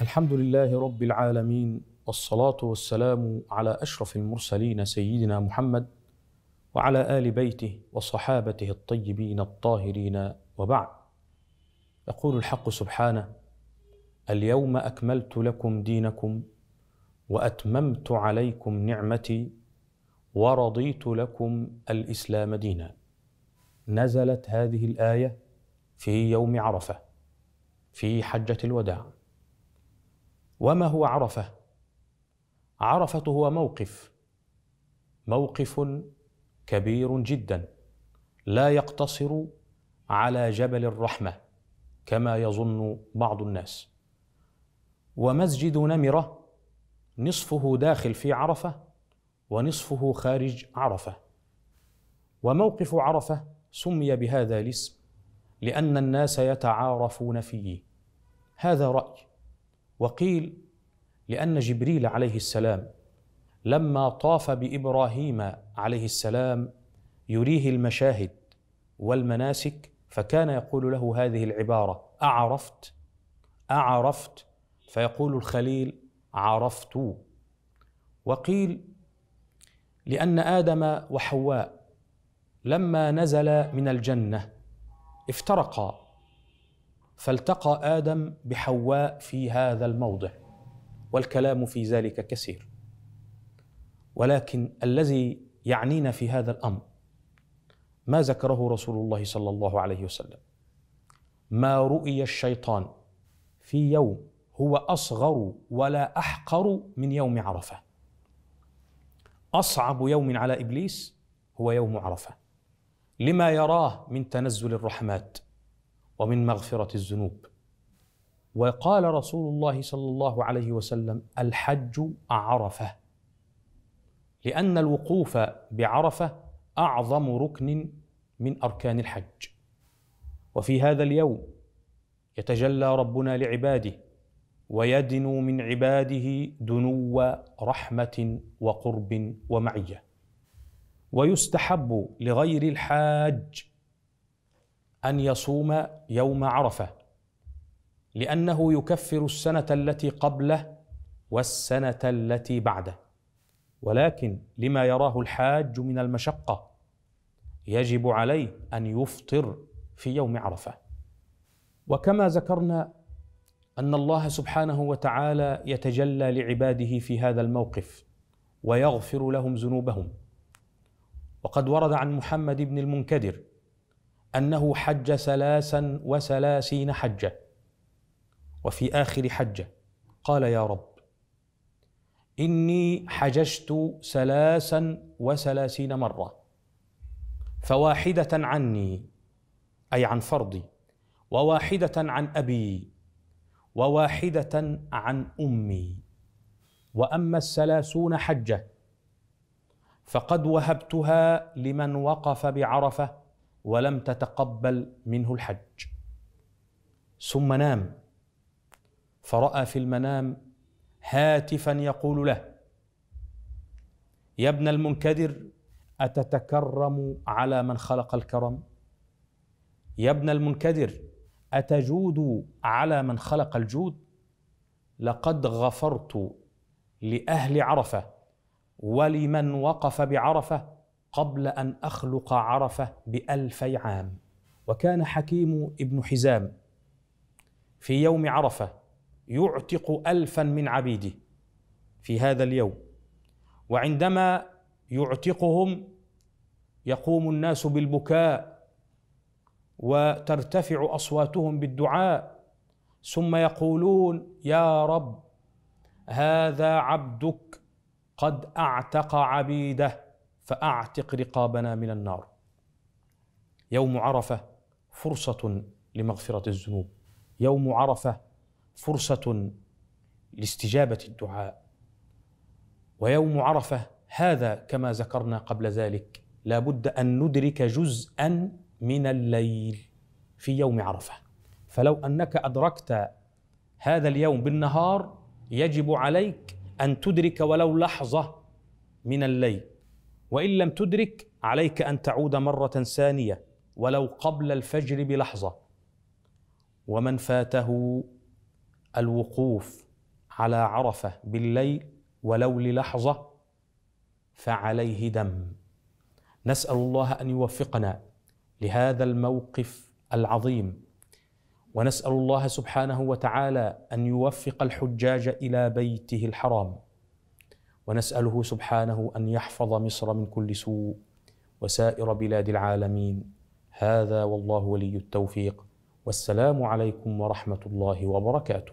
الحمد لله رب العالمين والصلاه والسلام على اشرف المرسلين سيدنا محمد وعلى ال بيته وصحابته الطيبين الطاهرين وبعد يقول الحق سبحانه اليوم اكملت لكم دينكم واتممت عليكم نعمتي ورضيت لكم الاسلام دينا نزلت هذه الايه في يوم عرفه في حجه الوداع وما هو عرفه عرفه هو موقف موقف كبير جدا لا يقتصر على جبل الرحمه كما يظن بعض الناس ومسجد نمره نصفه داخل في عرفه ونصفه خارج عرفه وموقف عرفه سمي بهذا الاسم لان الناس يتعارفون فيه هذا راي وقيل لان جبريل عليه السلام لما طاف بابراهيم عليه السلام يريه المشاهد والمناسك فكان يقول له هذه العباره اعرفت اعرفت فيقول الخليل عرفت وقيل لان ادم وحواء لما نزل من الجنه افترقا فالتقى ادم بحواء في هذا الموضع والكلام في ذلك كثير ولكن الذي يعنينا في هذا الامر ما ذكره رسول الله صلى الله عليه وسلم ما رؤي الشيطان في يوم هو اصغر ولا احقر من يوم عرفه اصعب يوم على ابليس هو يوم عرفه لما يراه من تنزل الرحمات ومن مغفرة الذنوب وقال رسول الله صلى الله عليه وسلم الحج عرفة لأن الوقوف بعرفة أعظم ركن من أركان الحج وفي هذا اليوم يتجلى ربنا لعباده ويدنو من عباده دنو رحمة وقرب ومعية ويستحب لغير الحاج ان يصوم يوم عرفه لانه يكفر السنه التي قبله والسنه التي بعده ولكن لما يراه الحاج من المشقه يجب عليه ان يفطر في يوم عرفه وكما ذكرنا ان الله سبحانه وتعالى يتجلى لعباده في هذا الموقف ويغفر لهم ذنوبهم وقد ورد عن محمد بن المنكدر أنه حج ثلاثا وثلاثين حجة وفي آخر حجة قال يا رب إني حججت ثلاثا وثلاثين مرة فواحدة عني أي عن فرضي وواحدة عن أبي وواحدة عن أمي وأما الثلاثون حجة فقد وهبتها لمن وقف بعرفة ولم تتقبل منه الحج ثم نام فراى في المنام هاتفا يقول له يا ابن المنكدر اتتكرم على من خلق الكرم يا ابن المنكدر اتجود على من خلق الجود لقد غفرت لاهل عرفه ولمن وقف بعرفه قبل أن أخلق عرفة بألفي عام وكان حكيم ابن حزام في يوم عرفة يعتق ألفا من عبيده في هذا اليوم وعندما يعتقهم يقوم الناس بالبكاء وترتفع أصواتهم بالدعاء ثم يقولون يا رب هذا عبدك قد اعتق عبيده فاعتق رقابنا من النار يوم عرفه فرصه لمغفره الذنوب يوم عرفه فرصه لاستجابه الدعاء ويوم عرفه هذا كما ذكرنا قبل ذلك لا بد ان ندرك جزءا من الليل في يوم عرفه فلو انك ادركت هذا اليوم بالنهار يجب عليك ان تدرك ولو لحظه من الليل وان لم تدرك عليك ان تعود مره ثانيه ولو قبل الفجر بلحظه ومن فاته الوقوف على عرفه بالليل ولو للحظه فعليه دم نسال الله ان يوفقنا لهذا الموقف العظيم ونسال الله سبحانه وتعالى ان يوفق الحجاج الى بيته الحرام ونساله سبحانه ان يحفظ مصر من كل سوء وسائر بلاد العالمين هذا والله ولي التوفيق والسلام عليكم ورحمه الله وبركاته